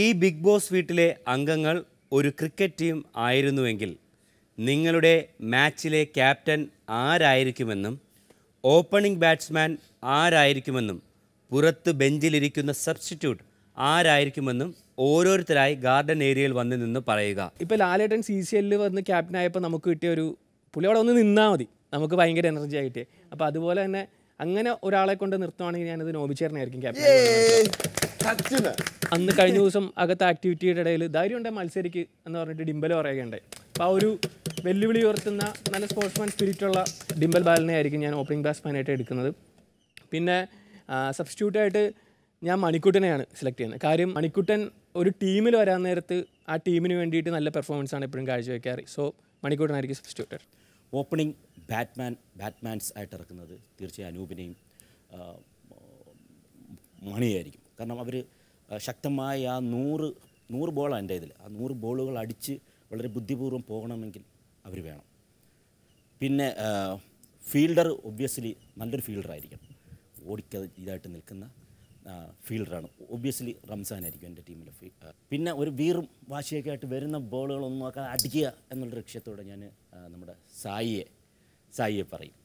ഈ big boss വീട്ടിലെ അംഗങ്ങൾ ഒരു ക്രിക്കറ്റ് ടീം ആയിരുന്നുവെങ്കിൽ നിങ്ങളുടെ മാച്ചിലെ ക്യാപ്റ്റൻ ആരായിരിക്കുമെന്നും ഓപ്പണിംഗ് ബാറ്റ്സ്മാൻ ആരായിരിക്കുമെന്നും പുറത്ത് ബെഞ്ചിലിരിക്കുന്ന സബ്സ്റ്റിറ്റ്യൂട്ട് ആരായിരിക്കുമെന്നും ഓരോരുത്തരായി ഗാർഡൻ ഏരിയയിൽ വന്ന് നിന്ന് പറയുക ഇപ്പോൾ ലാലേട്ടൻ സി സി എല്ലിൽ വന്ന് ക്യാപ്റ്റൻ ആയപ്പോൾ നമുക്ക് കിട്ടിയ ഒരു പുള്ളി അവിടെ ഒന്ന് നിന്നാൽ മതി നമുക്ക് ഭയങ്കര എനർജി ആയിട്ട് അപ്പോൾ അതുപോലെ തന്നെ അങ്ങനെ ഒരാളെ കൊണ്ട് നിർത്തുവാണെങ്കിൽ ഞാനത് നോബിച്ചേറിനായിരിക്കും ക്യാപ്റ്റൻ അന്ന് കഴിഞ്ഞ ദിവസം അകത്ത് ആക്ടിവിറ്റിയുടെ ഇടയിൽ ധൈര്യം ഉണ്ടെങ്കിൽ മത്സരിക്ക് എന്ന് പറഞ്ഞിട്ട് ഡിംബൽ പറയുകയുണ്ടായി അപ്പോൾ ആ ഒരു വെല്ലുവിളി ഉയർത്തുന്ന നല്ല സ്പോർട്സ്മാൻ സ്പിരിറ്റുള്ള ഡിംബൽ ബാലിനെ ആയിരിക്കും ഞാൻ ഓപ്പണിംഗ് ബാറ്റ്സ്മാനായിട്ട് എടുക്കുന്നത് പിന്നെ സബ്സ്റ്റിറ്റ്യൂട്ടായിട്ട് ഞാൻ മണിക്കുട്ടനെയാണ് സെലക്ട് ചെയ്യുന്നത് കാര്യം മണിക്കുട്ടൻ ഒരു ടീമിൽ വരാൻ നേരത്ത് ആ ടീമിന് വേണ്ടിയിട്ട് നല്ല പെർഫോമൻസ് ആണ് എപ്പോഴും കാഴ്ചവെക്കാറ് സോ മണിക്കുട്ടനായിരിക്കും സബ്സ്റ്റിറ്റ്യൂട്ടർ ഓപ്പണിംഗ് ബാറ്റ്മാൻ ബാറ്റ്മാൻസ് ആയിട്ട് ഇറക്കുന്നത് തീർച്ചയായും അനൂപിനെയും മണിയായിരിക്കും കാരണം അവർ ശക്തമായ ആ നൂറ് നൂറ് ബോളാണ് എൻ്റെ ഇതിൽ ആ നൂറ് ബോളുകൾ അടിച്ച് വളരെ ബുദ്ധിപൂർവ്വം പോകണമെങ്കിൽ അവർ വേണം പിന്നെ ഫീൽഡർ ഒബ്വിയസ്ലി നല്ലൊരു ഫീൽഡറായിരിക്കണം ഓടിക്ക ഇതായിട്ട് നിൽക്കുന്ന ഫീൽഡറാണ് ഒബ്വിയസ്ലി റംസാനായിരിക്കും എൻ്റെ ടീമിലെ പിന്നെ ഒരു വീറും വാശിയൊക്കെ ആയിട്ട് വരുന്ന ബോളുകളൊന്നും നോക്കാതെ അടിക്കുക എന്നുള്ള ലക്ഷ്യത്തോടെ ഞാൻ നമ്മുടെ സായിയെ സായിയെ പറയും